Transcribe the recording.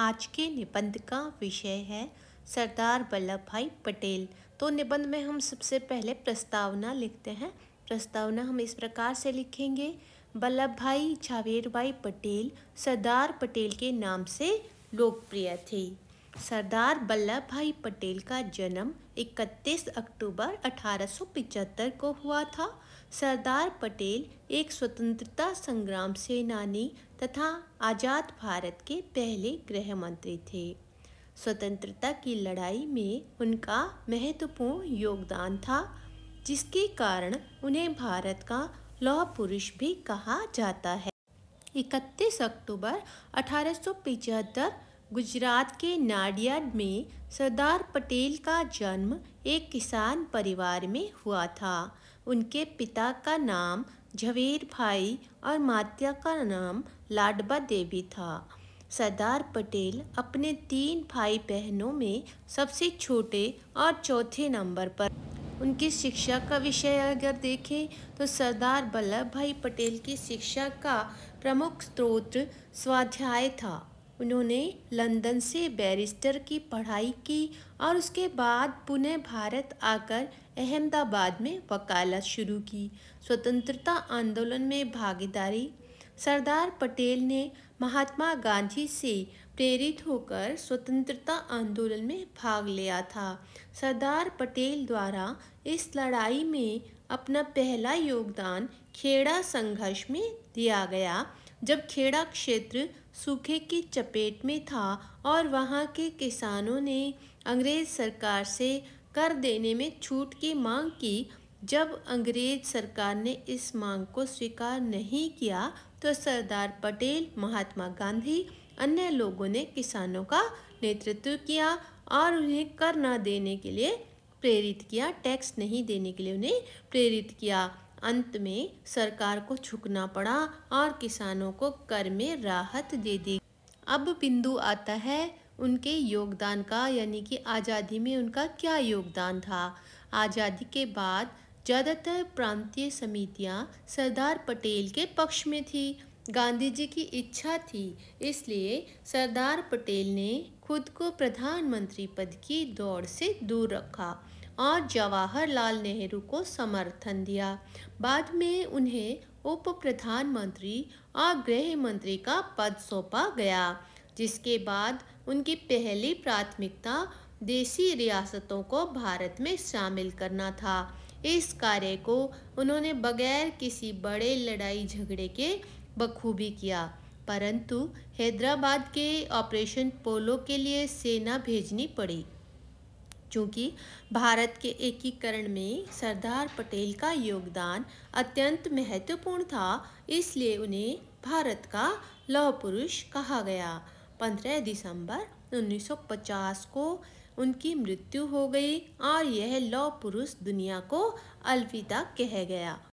आज के निबंध का विषय है सरदार वल्लभ भाई पटेल तो निबंध में हम सबसे पहले प्रस्तावना लिखते हैं प्रस्तावना हम इस प्रकार से लिखेंगे वल्लभ भाई झावेर भाई पटेल सरदार पटेल के नाम से लोकप्रिय थे सरदार वल्लभ भाई पटेल का जन्म 31 अक्टूबर अठारह को हुआ था सरदार पटेल एक स्वतंत्रता संग्राम सेनानी तथा आज़ाद भारत के पहले गृह मंत्री थे स्वतंत्रता की लड़ाई में उनका महत्वपूर्ण योगदान था जिसके कारण उन्हें भारत का लौह पुरुष भी कहा जाता है 31 अक्टूबर अठारह गुजरात के नाडियाड में सरदार पटेल का जन्म एक किसान परिवार में हुआ था उनके पिता का नाम झवेर भाई और माता का नाम लाडबा देवी था सरदार पटेल अपने तीन भाई बहनों में सबसे छोटे और चौथे नंबर पर उनकी शिक्षा का विषय अगर देखें तो सरदार वल्लभ भाई पटेल की शिक्षा का प्रमुख स्रोत स्वाध्याय था उन्होंने लंदन से बैरिस्टर की पढ़ाई की और उसके बाद पुनः भारत आकर अहमदाबाद में वकालत शुरू की स्वतंत्रता आंदोलन में भागीदारी सरदार पटेल ने महात्मा गांधी से प्रेरित होकर स्वतंत्रता आंदोलन में भाग लिया था सरदार पटेल द्वारा इस लड़ाई में अपना पहला योगदान खेड़ा संघर्ष में दिया गया जब खेड़ा क्षेत्र सूखे की चपेट में था और वहाँ के किसानों ने अंग्रेज सरकार से कर देने में छूट की मांग की जब अंग्रेज सरकार ने इस मांग को स्वीकार नहीं किया तो सरदार पटेल महात्मा गांधी अन्य लोगों ने किसानों का नेतृत्व किया और उन्हें कर ना देने के लिए प्रेरित किया टैक्स नहीं देने के लिए उन्हें प्रेरित किया अंत में सरकार को झुकना पड़ा और किसानों को कर में राहत दे दी अब बिंदु आता है उनके योगदान का यानी कि आज़ादी में उनका क्या योगदान था आज़ादी के बाद ज़्यादातर प्रांतीय समितियां सरदार पटेल के पक्ष में थी गांधी जी की इच्छा थी इसलिए सरदार पटेल ने खुद को प्रधानमंत्री पद की दौड़ से दूर रखा और जवाहरलाल नेहरू को समर्थन दिया बाद में उन्हें उप प्रधानमंत्री और गृह मंत्री का पद सौंपा गया जिसके बाद उनकी पहली प्राथमिकता देसी रियासतों को भारत में शामिल करना था इस कार्य को उन्होंने बगैर किसी बड़े लड़ाई झगड़े के बखूबी किया परंतु हैदराबाद के ऑपरेशन पोलो के लिए सेना भेजनी पड़ी क्योंकि भारत के एकीकरण में सरदार पटेल का योगदान अत्यंत महत्वपूर्ण था इसलिए उन्हें भारत का लौह पुरुष कहा गया 15 दिसंबर 1950 को उनकी मृत्यु हो गई और यह लौह पुरुष दुनिया को अलविदा कह गया